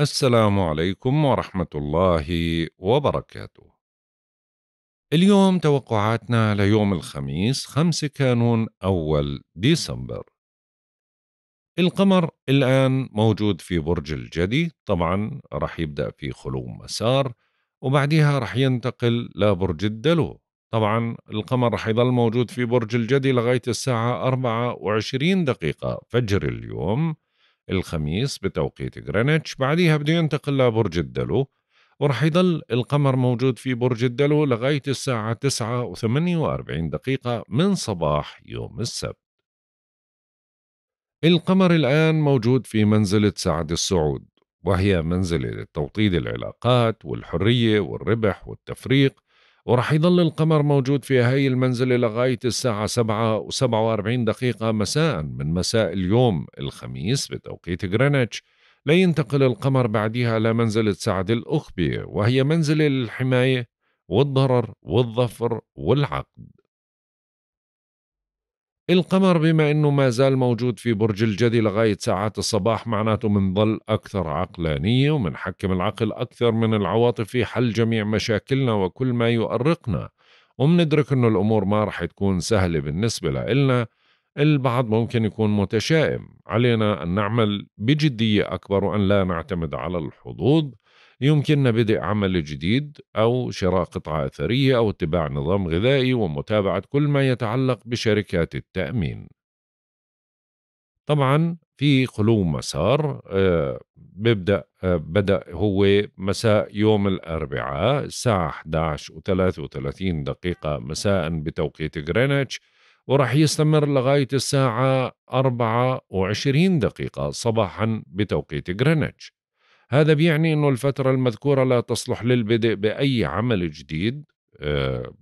السلام عليكم ورحمة الله وبركاته. اليوم توقعاتنا ليوم الخميس 5 كانون أول ديسمبر. القمر الآن موجود في برج الجدي، طبعا رح يبدأ في خلو مسار وبعدها رح ينتقل لبرج الدلو. طبعا القمر رح يظل موجود في برج الجدي لغاية الساعة 24 دقيقة فجر اليوم الخميس بتوقيت غرينتش بعديها بده ينتقل لبرج الدلو ورح يضل القمر موجود في برج الدلو لغاية الساعة 9 و 48 دقيقة من صباح يوم السبت القمر الآن موجود في منزلة سعد السعود وهي منزلة للتوطيد العلاقات والحرية والربح والتفريق ورح يضل القمر موجود في هاي المنزلة لغاية الساعة 7 و47 دقيقة مساء من مساء اليوم الخميس بتوقيت غرينتش لينتقل القمر بعدها لمنزلة سعد الأخبي وهي منزلة للحماية والضرر والظفر والعقد القمر بما انه ما زال موجود في برج الجدي لغايه ساعات الصباح معناته بنضل اكثر عقلانيه ومنحكم العقل اكثر من العواطف في حل جميع مشاكلنا وكل ما يؤرقنا ومندرك انه الامور ما رح تكون سهله بالنسبه لنا البعض ممكن يكون متشائم علينا ان نعمل بجديه اكبر وان لا نعتمد على الحظوظ يمكننا بدء عمل جديد أو شراء قطعة أثرية أو اتباع نظام غذائي ومتابعة كل ما يتعلق بشركات التأمين. طبعا في خلو مسار آه، بيبدأ آه، بدأ هو مساء يوم الأربعاء الساعة 11 و33 دقيقة مساء بتوقيت غرينتش ورح يستمر لغاية الساعة 24 دقيقة صباحا بتوقيت غرينتش هذا بيعني أنه الفترة المذكورة لا تصلح للبدء بأي عمل جديد آه،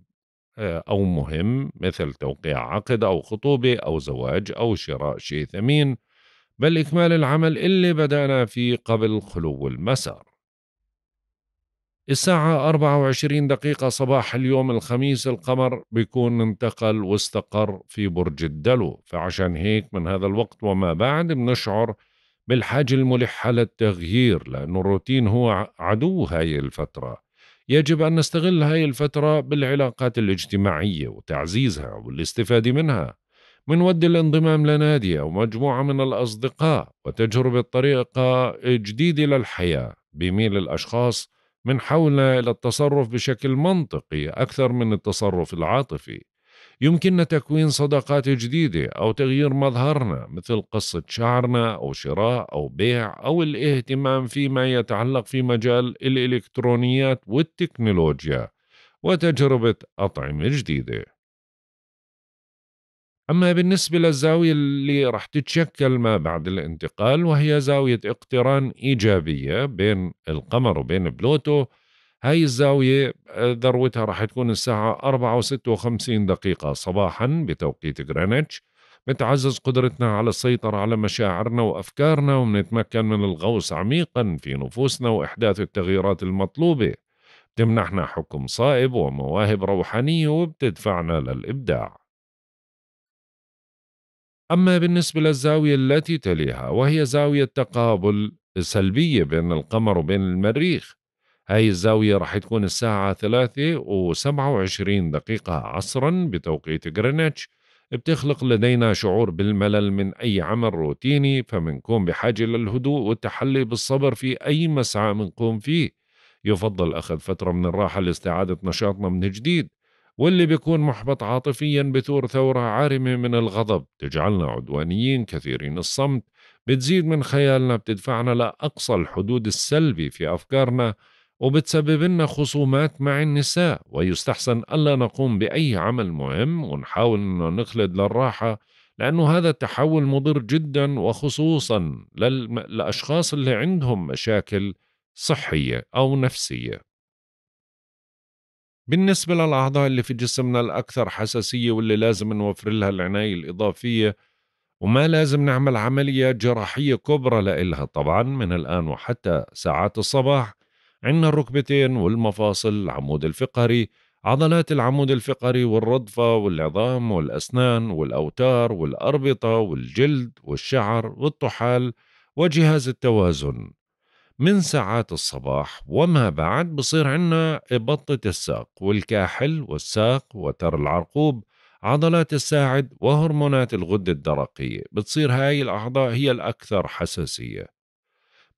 آه، أو مهم مثل توقيع عقد أو خطوبة أو زواج أو شراء شيء ثمين بل إكمال العمل اللي بدأنا فيه قبل خلو المسار الساعة 24 دقيقة صباح اليوم الخميس القمر بيكون انتقل واستقر في برج الدلو فعشان هيك من هذا الوقت وما بعد بنشعر بالحاجة الملحة للتغيير لأنه الروتين هو عدو هاي الفترة يجب أن نستغل هاي الفترة بالعلاقات الاجتماعية وتعزيزها والاستفادة منها ود الانضمام لنادي أو مجموعة من الأصدقاء وتجربة طريقة جديدة للحياة بميل الأشخاص من حولنا إلى التصرف بشكل منطقي أكثر من التصرف العاطفي يمكننا تكوين صداقات جديدة أو تغيير مظهرنا مثل قصة شعرنا أو شراء أو بيع أو الاهتمام فيما يتعلق في مجال الإلكترونيات والتكنولوجيا وتجربة أطعمة جديدة. أما بالنسبة للزاوية اللي رح تتشكل ما بعد الانتقال وهي زاوية اقتران إيجابية بين القمر وبين بلوتو هاي الزاوية آه، ذروتها راح تكون الساعة 4 و56 دقيقة صباحا بتوقيت غرينتش بتعزز قدرتنا على السيطرة على مشاعرنا وأفكارنا وبنتمكن من الغوص عميقا في نفوسنا وإحداث التغييرات المطلوبة بتمنحنا حكم صائب ومواهب روحانية وبتدفعنا للإبداع أما بالنسبة للزاوية التي تليها وهي زاوية تقابل سلبية بين القمر وبين المريخ هاي الزاوية راح تكون الساعة 3 و27 دقيقة عصرا بتوقيت غرينتش بتخلق لدينا شعور بالملل من أي عمل روتيني فمنكون بحاجة للهدوء والتحلي بالصبر في أي مسعى منقوم فيه يفضل أخذ فترة من الراحة لاستعادة نشاطنا من جديد واللي بيكون محبط عاطفيا بثور ثورة عارمة من الغضب تجعلنا عدوانيين كثيرين الصمت بتزيد من خيالنا بتدفعنا لأقصى الحدود السلبي في أفكارنا وبتسبب لنا خصومات مع النساء ويستحسن ألا نقوم بأي عمل مهم ونحاول أن نخلد للراحة لأنه هذا التحول مضر جدا وخصوصا للأشخاص اللي عندهم مشاكل صحية أو نفسية بالنسبة للأعضاء اللي في جسمنا الأكثر حساسية واللي لازم نوفر لها العناية الإضافية وما لازم نعمل عمليات جراحية كبرى لإلها طبعا من الآن وحتى ساعات الصباح عندنا الركبتين والمفاصل العمود الفقري عضلات العمود الفقري والرضفة والعظام والأسنان والأوتار والأربطة والجلد والشعر والطحال وجهاز التوازن من ساعات الصباح وما بعد بصير عنا إبطة الساق والكاحل والساق وتر العرقوب عضلات الساعد وهرمونات الغدة الدرقية بتصير هاي الأعضاء هي الأكثر حساسية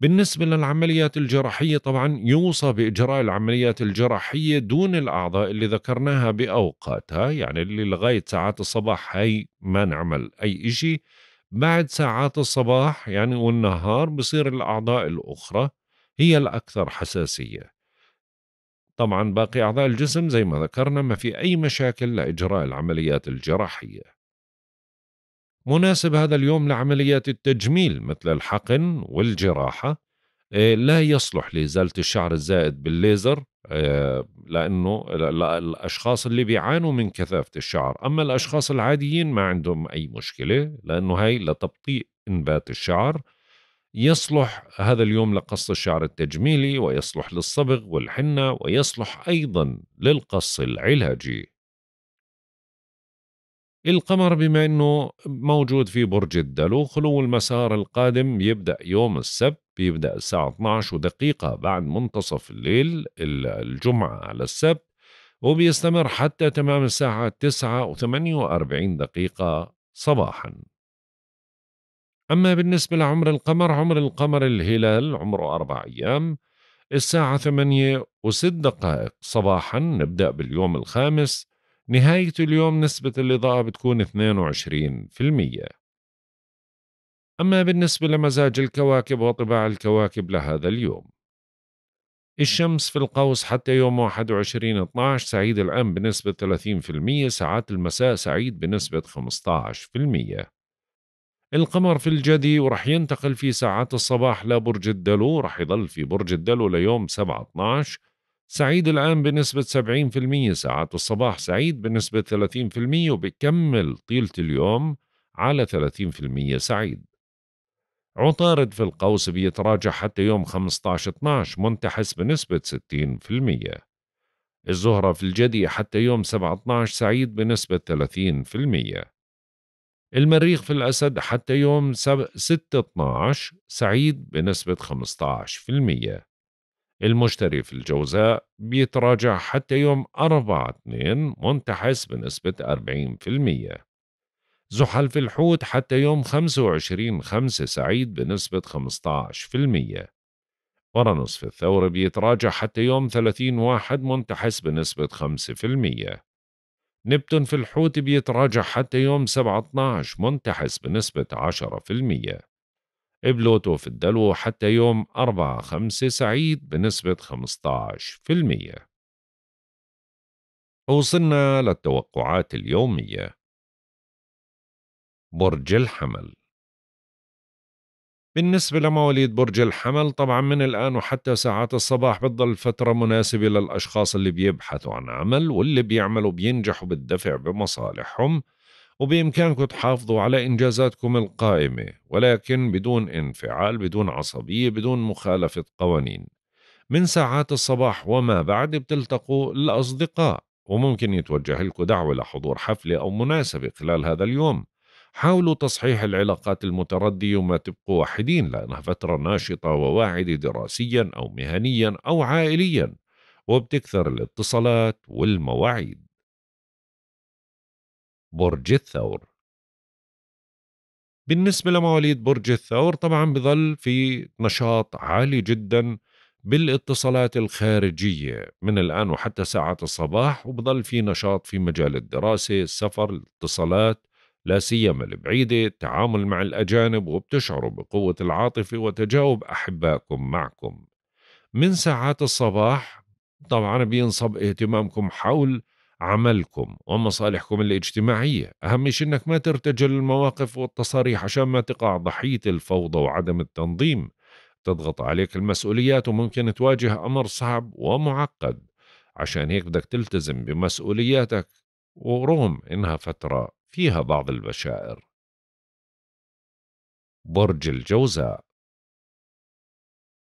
بالنسبة للعمليات الجراحية طبعا يوصى بإجراء العمليات الجراحية دون الأعضاء اللي ذكرناها بأوقاتها يعني اللي لغاية ساعات الصباح هي ما نعمل أي إشي بعد ساعات الصباح يعني والنهار بصير الأعضاء الأخرى هي الأكثر حساسية طبعا باقي أعضاء الجسم زي ما ذكرنا ما في أي مشاكل لإجراء العمليات الجراحية مناسب هذا اليوم لعمليات التجميل مثل الحقن والجراحة آه، لا يصلح لإزالة الشعر الزائد بالليزر آه، لأنه الأشخاص اللي بيعانوا من كثافة الشعر أما الأشخاص العاديين ما عندهم أي مشكلة لأنه هاي لتبطيء إنبات الشعر يصلح هذا اليوم لقص الشعر التجميلي ويصلح للصبغ والحنة ويصلح أيضا للقص العلاجي القمر بما أنه موجود في برج الدلو خلو المسار القادم يبدأ يوم السبت بيبدأ الساعة 12 دقيقة بعد منتصف الليل الجمعة على السبت وبيستمر حتى تمام الساعة 9 و 48 دقيقة صباحا أما بالنسبة لعمر القمر عمر القمر الهلال عمره أربع أيام الساعة 8 و 6 دقائق صباحا نبدأ باليوم الخامس نهاية اليوم نسبة الإضاءة بتكون 22% أما بالنسبة لمزاج الكواكب وطباع الكواكب لهذا اليوم الشمس في القوس حتى يوم 21 12 سعيد الآن بنسبة 30% ساعات المساء سعيد بنسبة 15% القمر في الجدي ورح ينتقل في ساعات الصباح لبرج الدلو رح يظل في برج الدلو ليوم 7 12 سعيد الآن بنسبة 70% ساعات الصباح سعيد بنسبة 30% وبكمل طيلة اليوم على 30% سعيد عطارد في القوس بيتراجع حتى يوم 15-12 منتحس بنسبة 60% الزهرة في الجدي حتى يوم 17 سعيد بنسبة 30% المريخ في الأسد حتى يوم 6-12 سعيد بنسبة 15% المشتري في الجوزاء بيتراجع حتى يوم 4 2 منتحس بنسبة 40% زحل في الحوت حتى يوم 25 5 سعيد بنسبة 15% ورنس في الثور بيتراجع حتى يوم 30 واحد منتحس بنسبة 5% نبتون في الحوت بيتراجع حتى يوم سبعة 12 منتحس بنسبة المية بلوتو في الدلو حتى يوم 4 5 سعيد بنسبة 15% وصلنا للتوقعات اليومية برج الحمل بالنسبة لمواليد برج الحمل طبعا من الآن وحتى ساعات الصباح بتضل فترة مناسبة للأشخاص اللي بيبحثوا عن عمل واللي بيعملوا بينجحوا بالدفع بمصالحهم وبإمكانكم تحافظوا على إنجازاتكم القائمة ولكن بدون انفعال بدون عصبية بدون مخالفة قوانين من ساعات الصباح وما بعد بتلتقوا الأصدقاء وممكن يتوجه لكم دعوة لحضور حفلة أو مناسبة خلال هذا اليوم حاولوا تصحيح العلاقات المتردية وما تبقوا وحيدين لأنها فترة ناشطة وواعدة دراسيا أو مهنيا أو عائليا وبتكثر الاتصالات والمواعيد برج الثور بالنسبة لمواليد برج الثور طبعا بظل في نشاط عالي جدا بالاتصالات الخارجية من الآن وحتى ساعة الصباح وبظل في نشاط في مجال الدراسة السفر الاتصالات لا سيما البعيدة التعامل مع الأجانب وبتشعروا بقوة العاطفة وتجاوب أحبائكم معكم من ساعات الصباح طبعا بينصب اهتمامكم حول عملكم ومصالحكم الاجتماعية أهم شيء أنك ما ترتجل المواقف والتصاريح عشان ما تقع ضحية الفوضى وعدم التنظيم تضغط عليك المسؤوليات وممكن تواجه أمر صعب ومعقد عشان هيك بدك تلتزم بمسؤولياتك ورغم إنها فترة فيها بعض البشائر برج الجوزاء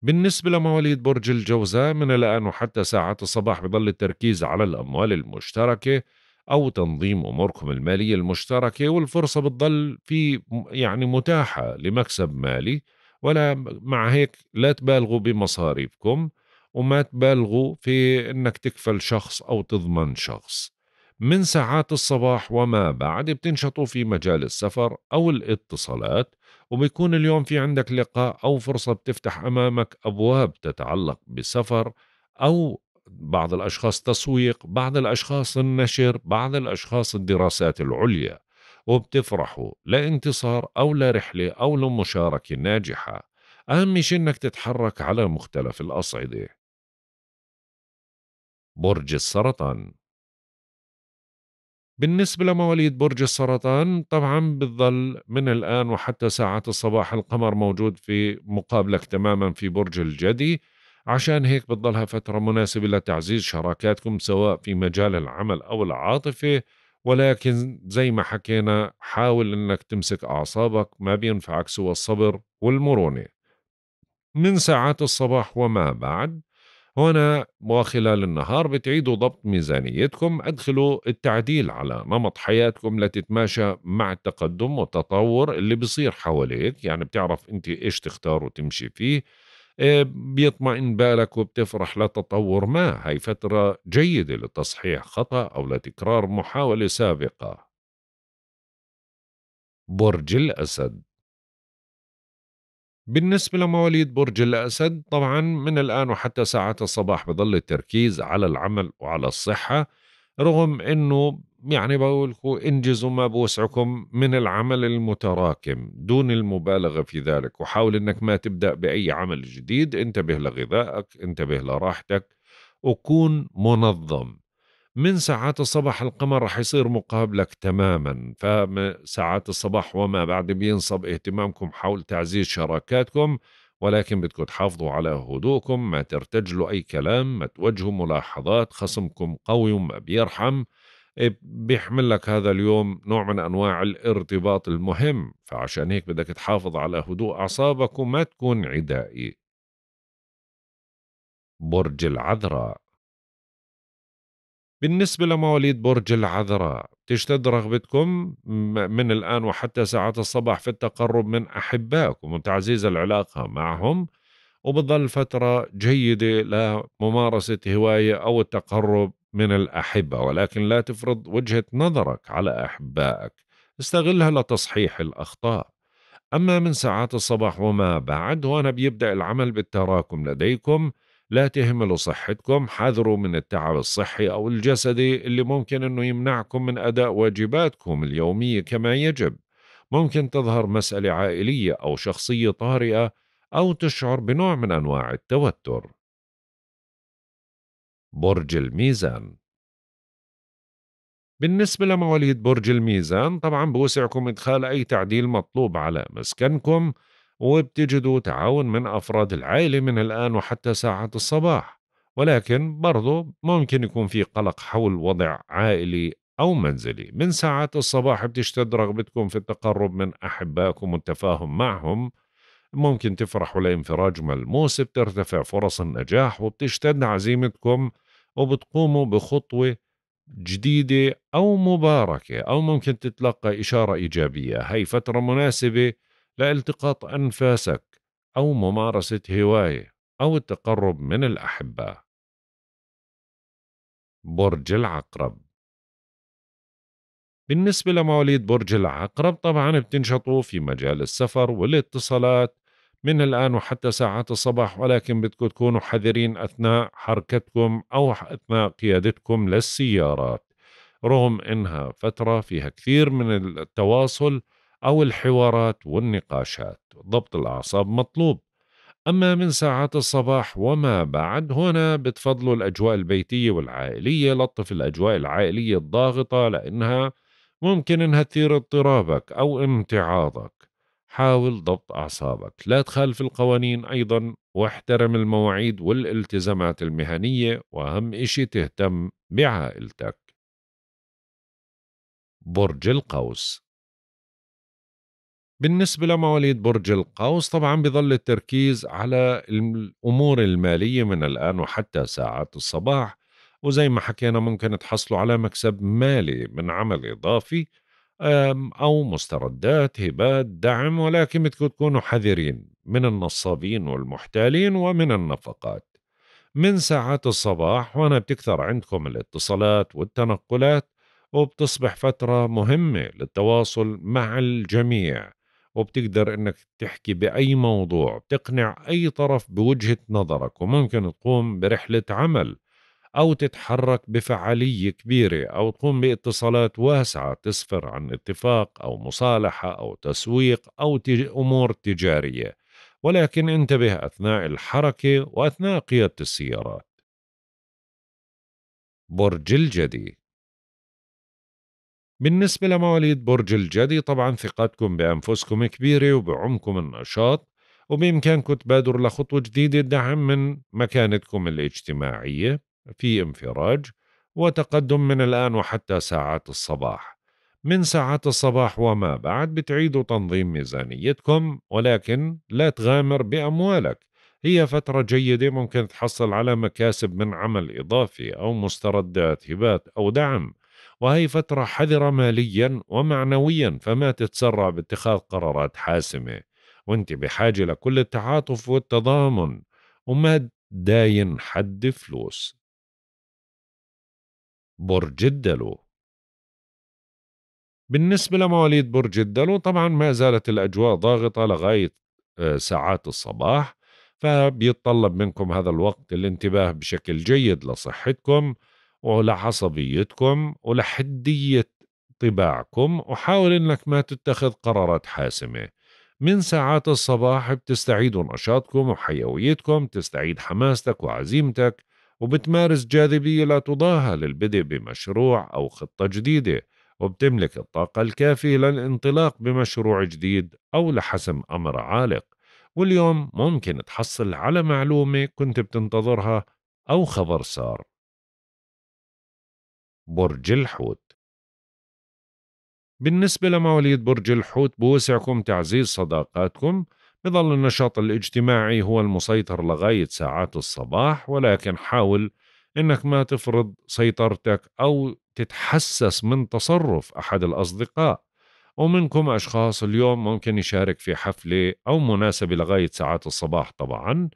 بالنسبة لمواليد برج الجوزاء من الآن وحتى ساعات الصباح بظل التركيز على الأموال المشتركة أو تنظيم أموركم المالية المشتركة والفرصة بتضل في يعني متاحة لمكسب مالي ولا مع هيك لا تبالغوا بمصاريفكم وما تبالغوا في انك تكفل شخص او تضمن شخص من ساعات الصباح وما بعد بتنشطوا في مجال السفر او الاتصالات وبيكون اليوم في عندك لقاء أو فرصة بتفتح أمامك أبواب تتعلق بسفر أو بعض الأشخاص تسويق بعض الأشخاص النشر بعض الأشخاص الدراسات العليا وبتفرحوا لانتصار أو لرحلة أو لمشاركة ناجحة أهم شيء إنك تتحرك على مختلف الأصعدة برج السرطان بالنسبة لمواليد برج السرطان طبعا بتظل من الآن وحتى ساعات الصباح القمر موجود في مقابلك تماما في برج الجدي عشان هيك بتضلها فترة مناسبة لتعزيز شراكاتكم سواء في مجال العمل أو العاطفة ولكن زي ما حكينا حاول انك تمسك اعصابك ما بينفعك سوى الصبر والمرونه من ساعات الصباح وما بعد هنا وخلال النهار بتعيدوا ضبط ميزانيتكم أدخلوا التعديل على نمط حياتكم لتتماشى مع التقدم والتطور اللي بصير حواليك يعني بتعرف أنت إيش تختار وتمشي فيه آه، بيطمئن بالك وبتفرح لتطور ما هاي فترة جيدة لتصحيح خطأ أو لتكرار محاولة سابقة برج الأسد بالنسبة لمواليد برج الأسد طبعا من الآن وحتى ساعات الصباح بظل التركيز على العمل وعلى الصحة رغم أنه يعني بقولكم انجزوا ما بوسعكم من العمل المتراكم دون المبالغة في ذلك وحاول أنك ما تبدأ بأي عمل جديد انتبه لغذائك انتبه لراحتك وكون منظم من ساعات الصباح القمر رح يصير مقابلك تماما فساعات الصباح وما بعد بينصب اهتمامكم حول تعزيز شراكاتكم ولكن بدكم تحافظوا على هدوءكم ما ترتجلوا أي كلام ما توجهوا ملاحظات خصمكم قوي وما بيرحم بيحمل لك هذا اليوم نوع من أنواع الارتباط المهم فعشان هيك بدك تحافظ على هدوء أعصابك وما تكون عدائي برج العذراء بالنسبة لمواليد برج العذراء تشتد رغبتكم من الآن وحتى ساعات الصباح في التقرب من أحبائكم وتعزيز العلاقة معهم وبتظل فترة جيدة لممارسة هواية أو التقرب من الأحبة ولكن لا تفرض وجهة نظرك على أحبائك استغلها لتصحيح الأخطاء أما من ساعات الصباح وما بعد هنا بيبدأ العمل بالتراكم لديكم لا تهملوا صحتكم حذروا من التعب الصحي أو الجسدي اللي ممكن أنه يمنعكم من أداء واجباتكم اليومية كما يجب ممكن تظهر مسألة عائلية أو شخصية طارئة أو تشعر بنوع من أنواع التوتر برج الميزان بالنسبة لمواليد برج الميزان طبعا بوسعكم إدخال أي تعديل مطلوب على مسكنكم وبتجدوا تعاون من أفراد العائلة من الآن وحتى ساعة الصباح ولكن برضو ممكن يكون في قلق حول وضع عائلي أو منزلي من ساعات الصباح بتشتد رغبتكم في التقرب من أحبائكم والتفاهم معهم ممكن تفرحوا لانفراج ملموس بترتفع فرص النجاح وبتشتد عزيمتكم وبتقوموا بخطوة جديدة أو مباركة أو ممكن تتلقى إشارة إيجابية هي فترة مناسبة لالتقاط أنفاسك أو ممارسة هواية أو التقرب من الأحبة. برج العقرب بالنسبة لمواليد برج العقرب طبعا بتنشطوا في مجال السفر والاتصالات من الآن وحتى ساعات الصباح ولكن بدكم تكونوا حذرين أثناء حركتكم أو أثناء قيادتكم للسيارات رغم إنها فترة فيها كثير من التواصل أو الحوارات والنقاشات ضبط الأعصاب مطلوب أما من ساعات الصباح وما بعد هنا بتفضلوا الأجواء البيتية والعائلية لطف الأجواء العائلية الضاغطة لأنها ممكن إنها تثير اضطرابك أو امتعاضك حاول ضبط أعصابك لا تخالف القوانين أيضا واحترم المواعيد والالتزامات المهنية وأهم إشي تهتم بعائلتك برج القوس بالنسبة لمواليد برج القوس طبعا بظل التركيز على الأمور المالية من الآن وحتى ساعات الصباح وزي ما حكينا ممكن تحصلوا على مكسب مالي من عمل إضافي أو مستردات هبات دعم ولكن بدكم تكونوا حذرين من النصابين والمحتالين ومن النفقات من ساعات الصباح وأنا بتكثر عندكم الاتصالات والتنقلات وبتصبح فترة مهمة للتواصل مع الجميع وبتقدر انك تحكي باي موضوع بتقنع اي طرف بوجهه نظرك وممكن تقوم برحله عمل او تتحرك بفعاليه كبيره او تقوم باتصالات واسعه تسفر عن اتفاق او مصالحه او تسويق او تج امور تجاريه ولكن انتبه اثناء الحركه واثناء قياده السيارات برج الجدي بالنسبة لمواليد برج الجدي طبعا ثقتكم بأنفسكم كبيرة وبعمكم النشاط وبإمكانكم تبادروا لخطوة جديدة دعم من مكانتكم الاجتماعية في انفراج وتقدم من الآن وحتى ساعات الصباح من ساعات الصباح وما بعد بتعيدوا تنظيم ميزانيتكم ولكن لا تغامر بأموالك هي فترة جيدة ممكن تحصل على مكاسب من عمل إضافي أو مستردات هبات أو دعم وهي فترة حذرة ماليا ومعنويا فما تتسرع باتخاذ قرارات حاسمة وانت بحاجة لكل التعاطف والتضامن وما داين حد فلوس برج الدلو بالنسبة لمواليد برج الدلو طبعا ما زالت الأجواء ضاغطة لغاية آه، ساعات الصباح فبيتطلب منكم هذا الوقت الانتباه بشكل جيد لصحتكم ولعصبيتكم ولحدية طباعكم وحاول انك ما تتخذ قرارات حاسمة من ساعات الصباح بتستعيدوا نشاطكم وحيويتكم تستعيد حماستك وعزيمتك وبتمارس جاذبية لا تضاهى للبدء بمشروع أو خطة جديدة وبتملك الطاقة الكافية للانطلاق بمشروع جديد أو لحسم أمر عالق واليوم ممكن تحصل على معلومة كنت بتنتظرها أو خبر سار برج الحوت بالنسبة لمواليد برج الحوت بوسعكم تعزيز صداقاتكم بظل النشاط الاجتماعي هو المسيطر لغاية ساعات الصباح ولكن حاول انك ما تفرض سيطرتك او تتحسس من تصرف احد الاصدقاء ومنكم اشخاص اليوم ممكن يشارك في حفله او مناسبه لغايه ساعات الصباح طبعا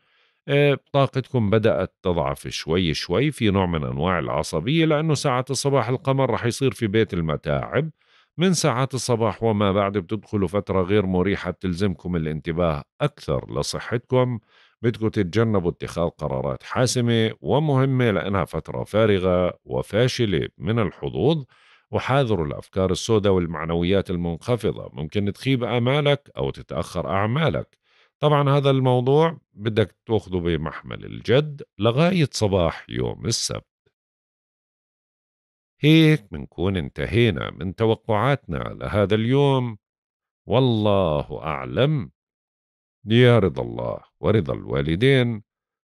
آه، طاقتكم بدأت تضعف شوي شوي في نوع من أنواع العصبية لأنه ساعة الصباح القمر رح يصير في بيت المتاعب من ساعات الصباح وما بعد بتدخلوا فترة غير مريحة بتلزمكم الانتباه أكثر لصحتكم بدكم تتجنبوا اتخاذ قرارات حاسمة ومهمة لأنها فترة فارغة وفاشلة من الحظوظ وحاذروا الأفكار السوداء والمعنويات المنخفضة ممكن تخيب آمالك أو تتأخر أعمالك طبعا هذا الموضوع بدك تاخذه بمحمل الجد لغاية صباح يوم السبت هيك منكون انتهينا من توقعاتنا لهذا اليوم والله أعلم يا رضا الله ورضا الوالدين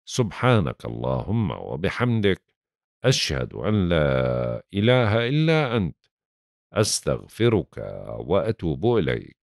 سبحانك اللهم وبحمدك أشهد أن لا إله إلا أنت أستغفرك وأتوب إليك